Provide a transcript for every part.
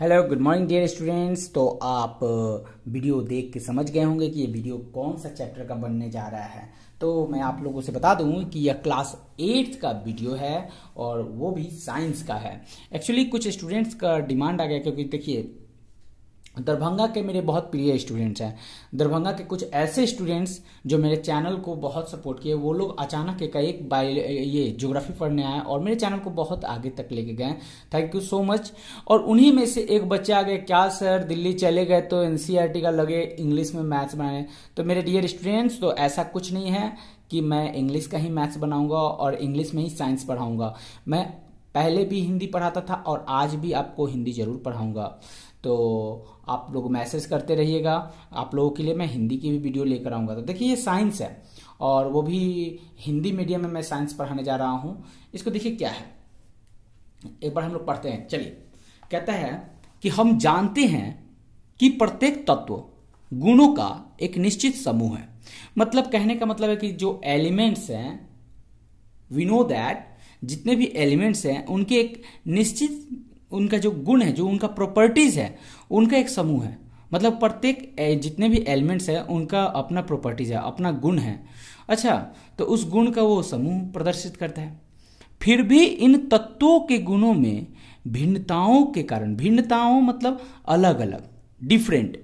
hello good morning dear students तो आप video देख के समझ गए होंगे कि ये वीडियो कौन सा चैप्टर का बनने जा रहा है तो मैं आप लोगों से बता दूं कि यह क्लास एट्थ का वीडियो है और वो भी साइंस का है एक्चुअली कुछ स्टूडेंट्स का डिमांड आ गया क्योंकि देखिए दरभंगा के मेरे बहुत प्रिय स्टूडेंट्स हैं दरभंगा के कुछ ऐसे स्टूडेंट्स जो मेरे चैनल को बहुत सपोर्ट किए वो लोग अचानक एक एक ये ज्योग्राफी पढ़ने आए और मेरे चैनल को बहुत आगे तक लेके गए थैंक यू सो मच और उन्हीं में से एक बच्चा आ गए क्या सर दिल्ली चले गए तो एन e का लगे इंग्लिश में मैथ्स बनाए तो मेरे डियर स्टूडेंट्स तो ऐसा कुछ नहीं है कि मैं इंग्लिश का ही मैथ्स बनाऊंगा और इंग्लिश में ही साइंस पढ़ाऊंगा मैं पहले भी हिंदी पढ़ाता था और आज भी आपको हिंदी ज़रूर पढ़ाऊँगा तो आप लोग मैसेज करते रहिएगा आप लोगों के लिए मैं हिंदी की भी वीडियो लेकर आऊँगा तो देखिए ये साइंस है और वो भी हिंदी मीडियम में मैं साइंस पढ़ाने जा रहा हूँ इसको देखिए क्या है एक बार हम लोग पढ़ते हैं चलिए कहता है कि हम जानते हैं कि प्रत्येक तत्व गुणों का एक निश्चित समूह है मतलब कहने का मतलब है कि जो एलिमेंट्स हैं वी नो दैट जितने भी एलिमेंट्स हैं उनके एक निश्चित उनका जो गुण है जो उनका प्रॉपर्टीज़ है उनका एक समूह है मतलब प्रत्येक जितने भी एलिमेंट्स हैं उनका अपना प्रॉपर्टीज़ है अपना गुण है अच्छा तो उस गुण का वो समूह प्रदर्शित करता है फिर भी इन तत्वों के गुणों में भिन्नताओं के कारण भिन्नताओं मतलब अलग अलग डिफरेंट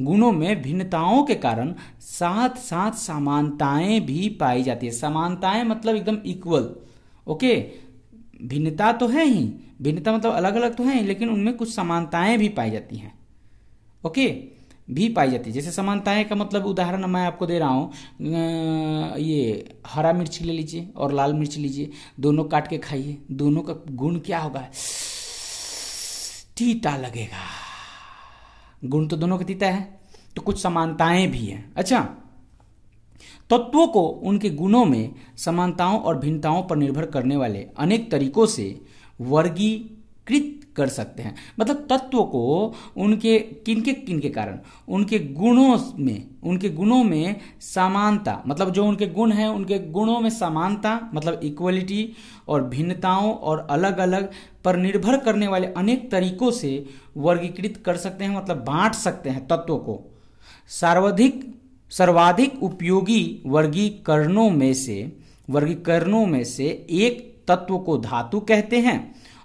गुणों में भिन्नताओं के कारण साथ साथ समानताएं भी पाई जाती है समानताएं मतलब एकदम इक्वल ओके भिन्नता तो है ही भिन्नता मतलब अलग अलग तो है लेकिन उनमें कुछ समानताएं भी पाई जाती हैं ओके भी पाई जाती है जैसे समानताएं का मतलब उदाहरण मैं आपको दे रहा हूँ ये हरा मिर्च ले लीजिए और लाल मिर्च लीजिए दोनों काट के खाइए दोनों का गुण क्या होगा तीता लगेगा गुण तो दोनों का तीता है तो कुछ समानताएं भी हैं अच्छा तत्वों को उनके गुणों में समानताओं और भिन्नताओं पर निर्भर करने वाले अनेक तरीकों से वर्गीकृत कर सकते हैं मतलब तत्व को उनके किनके किनके कारण उनके गुणों में उनके गुणों में समानता मतलब जो उनके गुण हैं उनके गुणों में समानता मतलब इक्वलिटी और भिन्नताओं और अलग अलग पर निर्भर करने वाले अनेक तरीकों से वर्गीकृत कर सकते हैं मतलब बांट सकते हैं तत्वों को सर्वाधिक सर्वाधिक उपयोगी वर्गीकरणों में से वर्गीकरणों में से एक तत्व को धातु कहते हैं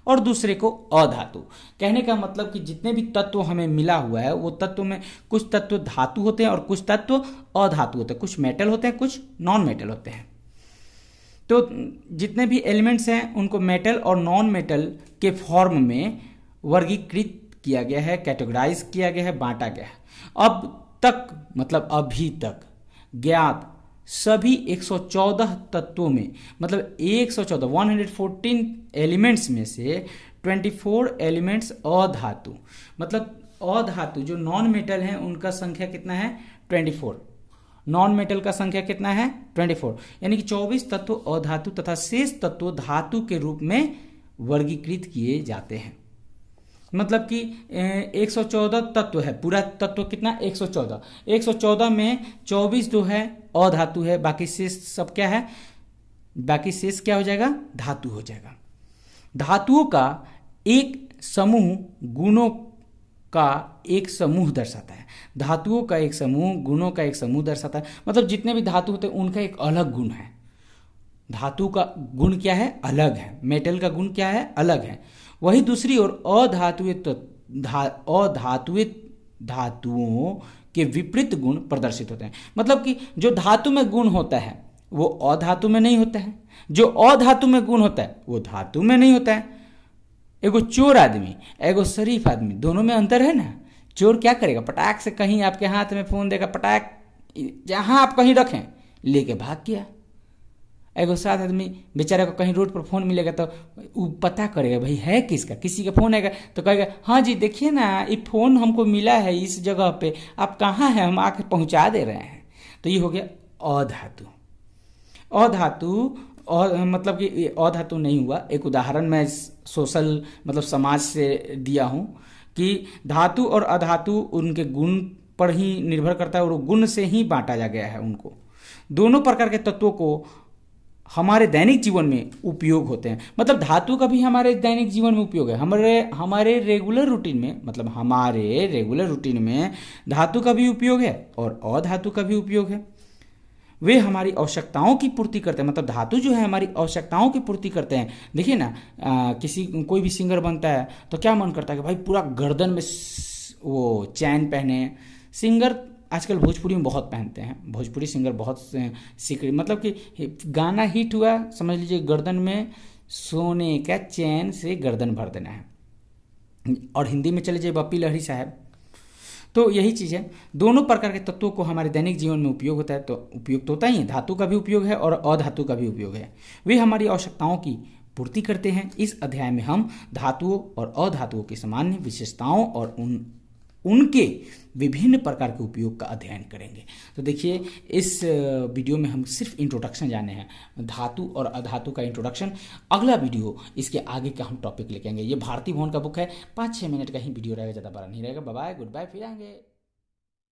और दूसरे को अधातु कहने का मतलब कि जितने भी तत्व हमें मिला हुआ है वो तत्व में कुछ तत्व धातु होते हैं और कुछ तत्व अधातु होते हैं कुछ मेटल होते हैं कुछ नॉन मेटल होते हैं तो जितने भी एलिमेंट्स हैं उनको मेटल और नॉन मेटल के फॉर्म में वर्गीकृत किया गया है कैटेगराइज किया गया है बांटा गया है अब तक मतलब अभी तक ज्ञात सभी 114 तत्वों में मतलब 114 114 एलिमेंट्स में से 24 एलिमेंट्स अधातु मतलब अधातु जो नॉन मेटल हैं उनका संख्या कितना है 24 नॉन मेटल का संख्या कितना है 24 यानी कि 24 तत्व अधातु तथा शेष तत्व धातु के रूप में वर्गीकृत किए जाते हैं मतलब कि 114 तत्व है पूरा तत्व कितना 114 114 में 24 जो है अधातु है बाकी शेष सब क्या है बाकी शेष क्या हो जाएगा धातु हो जाएगा धातुओं का एक समूह गुणों का एक समूह दर्शाता है धातुओं का एक समूह गुणों का एक समूह दर्शाता है मतलब जितने भी धातु होते हैं उनका एक अलग गुण है धातु का गुण क्या है अलग है मेटल का गुण क्या है अलग है वही दूसरी ओर अधातुवित धा धातुओं के विपरीत गुण प्रदर्शित होते हैं मतलब कि जो धातु में गुण होता है वो अधातु में नहीं होता है जो अधातु में गुण होता है वो धातु में नहीं होता है एगो चोर आदमी एगो शरीफ आदमी दोनों में अंतर है ना चोर क्या करेगा पटाख से कहीं आपके हाथ में फोन देगा पटाख जहां आप कहीं रखें लेके भाग गया एगो साथ आदमी बेचारा को कहीं रोड पर फ़ोन मिलेगा तो वो पता करेगा भाई है किसका किसी का फ़ोन आएगा तो कहेगा हाँ जी देखिए ना ये फ़ोन हमको मिला है इस जगह पे आप कहाँ हैं हम आके पहुँचा दे रहे हैं तो ये हो गया अधातु अधातु मतलब कि अधातु नहीं हुआ एक उदाहरण मैं सोशल मतलब समाज से दिया हूँ कि धातु और अधातु उनके गुण पर ही निर्भर करता है और गुण से ही बांटा जा गया है उनको दोनों प्रकार के तत्वों को हमारे दैनिक जीवन में उपयोग होते हैं मतलब धातु का भी हमारे दैनिक जीवन में उपयोग है हमारे हमारे रेगुलर रूटीन में मतलब हमारे रेगुलर रूटीन में धातु का भी उपयोग है और अधातु का भी उपयोग है वे हमारी आवश्यकताओं की पूर्ति करते हैं मतलब धातु जो है हमारी आवश्यकताओं की पूर्ति करते हैं देखिए ना आ, किसी कोई भी सिंगर बनता है तो क्या मन करता है कि भाई पूरा गर्दन में वो चैन पहने सिंगर आजकल भोजपुरी में बहुत पहनते हैं भोजपुरी सिंगर बहुत सीख मतलब कि गाना हिट हुआ समझ लीजिए गर्दन में सोने का चैन से गर्दन भर देना है और हिंदी में चले जाइए बप्पी लहरी साहब तो यही चीज़ है दोनों प्रकार के तत्वों को हमारे दैनिक जीवन में उपयोग होता है तो उपयोग तो होता ही है धातु का भी उपयोग है और अधातु का भी उपयोग है वे हमारी आवश्यकताओं की पूर्ति करते हैं इस अध्याय में हम धातुओं और अधातुओं की सामान्य विशेषताओं और उन उनके विभिन्न प्रकार के उपयोग का अध्ययन करेंगे तो देखिए इस वीडियो में हम सिर्फ इंट्रोडक्शन जाने हैं धातु और अधातु का इंट्रोडक्शन अगला वीडियो इसके आगे का हम टॉपिक लेके ये भारती भवन का बुक है पाँच छः मिनट का ही वीडियो रहेगा ज़्यादा बड़ा नहीं रहेगा बाय गुड बाय फिर आएंगे